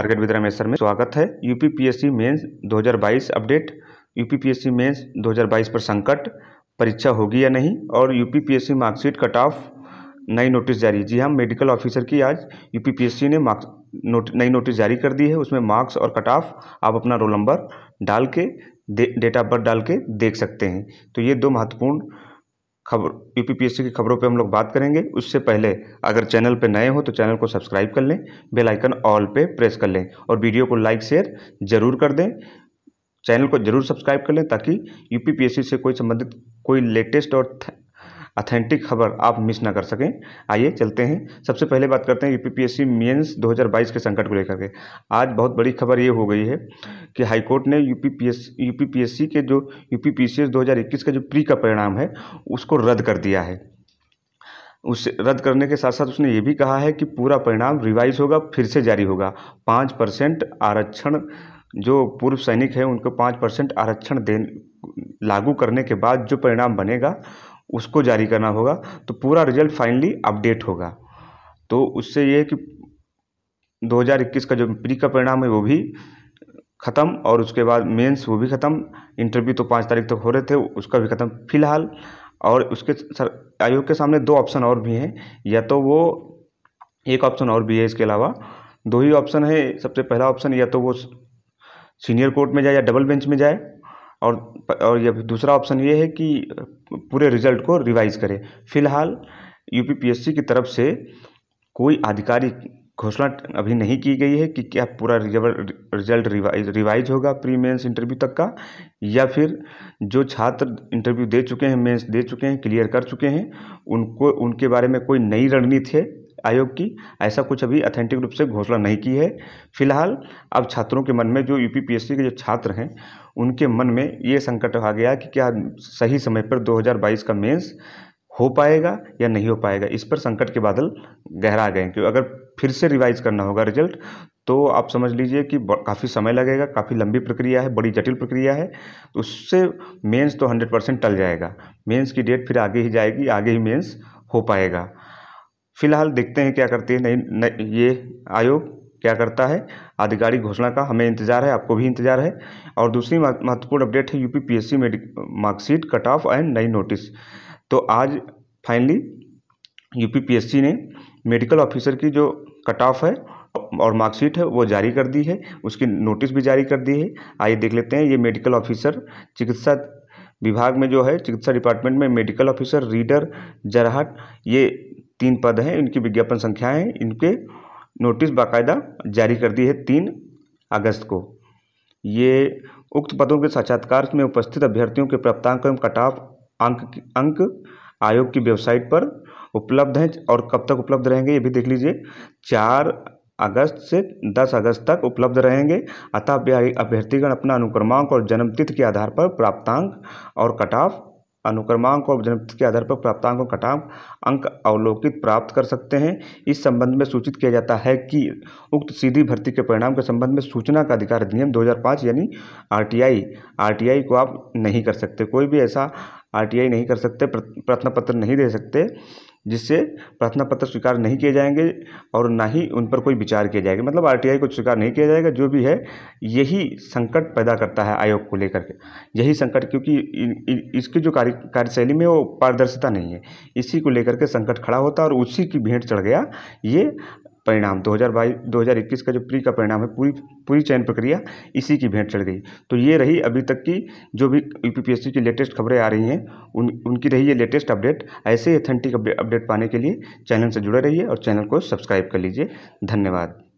market विद्रा measure में स्वागत है UPPSC mains 2022 update UPPSC mains 2022 पर संकट परीक्षा होगी या नहीं और यूपीपीएससी मार्कशीट कट ऑफ नई नोटिस जारी जी हाँ मेडिकल ऑफिसर की आज यूपीपीएससी ने मार्क्स नोट, नई नोटिस जारी कर दी है उसमें मार्क्स और कट ऑफ आप अपना रोल नंबर डाल के डेट ऑफ बर्थ डाल के देख सकते हैं तो ये दो महत्वपूर्ण खबर यू की खबरों पे हम लोग बात करेंगे उससे पहले अगर चैनल पे नए हो तो चैनल को सब्सक्राइब कर लें बेल आइकन ऑल पे प्रेस कर लें और वीडियो को लाइक शेयर ज़रूर कर दें चैनल को ज़रूर सब्सक्राइब कर लें ताकि यू से कोई संबंधित कोई लेटेस्ट और अथेंटिक खबर आप मिस ना कर सकें आइए चलते हैं सबसे पहले बात करते हैं यूपीपीएससी मेंस 2022 के संकट को लेकर के आज बहुत बड़ी खबर ये हो गई है कि हाईकोर्ट ने यूपीपीएस यूपीपीएससी के जो यूपीपीसीएस 2021 का जो प्री का परिणाम है उसको रद्द कर दिया है उस रद्द करने के साथ साथ उसने ये भी कहा है कि पूरा परिणाम रिवाइज होगा फिर से जारी होगा पाँच परसेंट आरक्षण जो पूर्व सैनिक हैं उनको पाँच परसेंट आरक्षण दे लागू करने के बाद जो परिणाम बनेगा उसको जारी करना होगा तो पूरा रिजल्ट फाइनली अपडेट होगा तो उससे ये है कि 2021 का जो प्री का परिणाम है वो भी ख़त्म और उसके बाद मेंस वो भी ख़त्म इंटरव्यू तो पाँच तारीख तक तो हो रहे थे उसका भी ख़त्म फिलहाल और उसके सर आयोग के सामने दो ऑप्शन और भी हैं या तो वो एक ऑप्शन और भी है इसके अलावा दो ही ऑप्शन है सबसे पहला ऑप्शन या तो वो सीनियर कोर्ट में जाए या डबल बेंच में जाए और और या दूसरा ऑप्शन ये है कि पूरे रिजल्ट को रिवाइज करें फिलहाल U P P S C की तरफ से कोई आधिकारिक घोषणा अभी नहीं की गई है कि क्या पूरा रिजल्ट रिवाइज रिवाइज होगा प्री मेंस इंटरव्यू तक का या फिर जो छात्र इंटरव्यू दे चुके हैं मेंस दे चुके हैं क्लियर कर चुके हैं उनको उनके बारे में कोई नई रणनीति है आयोग की ऐसा कुछ अभी अथेंटिक रूप से घोषणा नहीं की है फिलहाल अब छात्रों के मन में जो यूपीपीएससी के जो छात्र हैं उनके मन में ये संकट आ गया कि क्या सही समय पर 2022 का मेंस हो पाएगा या नहीं हो पाएगा इस पर संकट के बादल गहरा गए क्योंकि अगर फिर से रिवाइज करना होगा रिजल्ट तो आप समझ लीजिए कि काफ़ी समय लगेगा काफ़ी लंबी प्रक्रिया है बड़ी जटिल प्रक्रिया है तो उससे मेंस तो 100 परसेंट टल जाएगा मेंस की डेट फिर आगे ही जाएगी आगे ही मेंस हो पाएगा फिलहाल देखते हैं क्या करती है नहीं, नहीं ये आयोग क्या करता है आधिकारिक घोषणा का हमें इंतजार है आपको भी इंतजार है और दूसरी महत्वपूर्ण अपडेट है UP PSC marksheet cut off and नई नोटिस तो आज फाइनली यूपी पीएससी ने मेडिकल ऑफिसर की जो कट ऑफ है और मार्कशीट है वो जारी कर दी है उसकी नोटिस भी जारी कर दी है आइए देख लेते हैं ये मेडिकल ऑफिसर चिकित्सा विभाग में जो है चिकित्सा डिपार्टमेंट में मेडिकल ऑफिसर रीडर जरहट ये तीन पद हैं इनकी विज्ञापन संख्या हैं इनके नोटिस बाकायदा जारी कर दी है तीन अगस्त को ये उक्त पदों के साक्षात्कार में उपस्थित अभ्यर्थियों के प्राप्तांक एवं कटाव अंक अंक आयोग की वेबसाइट पर उपलब्ध हैं और कब तक उपलब्ध रहेंगे ये भी देख लीजिए चार अगस्त से दस अगस्त तक उपलब्ध रहेंगे अतः अभ्यर्थीगण अपना अनुक्रमांक और जन्मतिथि के आधार पर प्राप्तांक और कटाफ अनुक्रमांक और जनपद के आधार पर प्राप्तांक और अंक अवलोकित प्राप्त कर सकते हैं इस संबंध में सूचित किया जाता है कि उक्त सीधी भर्ती के परिणाम के संबंध में सूचना का अधिकार अधिनियम 2005 यानी आरटीआई आरटीआई को आप नहीं कर सकते कोई भी ऐसा आरटीआई नहीं कर सकते प्रश्न पत्र नहीं दे सकते जिससे प्रार्थना पत्र स्वीकार नहीं किए जाएंगे और ना ही उन पर कोई विचार किया जाएगा मतलब आर को स्वीकार नहीं किया जाएगा जो भी है यही संकट पैदा करता है आयोग को लेकर के यही संकट क्योंकि इसकी जो कार्य कार्यशैली में वो पारदर्शिता नहीं है इसी को लेकर के संकट खड़ा होता और उसी की भेंट चढ़ गया ये परिणाम दो हज़ार बाईस दो हज़ार इक्कीस का जो प्री का परिणाम है पूरी पूरी चयन प्रक्रिया इसी की भेंट चढ़ गई तो ये रही अभी तक की जो भी U P P S C की लेटेस्ट खबरें आ रही हैं उन उनकी रही ये लेटेस्ट अपडेट ऐसे ही अथेंटिक अपडेट पाने के लिए चैनल से जुड़े रहिए और चैनल को सब्सक्राइब कर लीजिए धन्यवाद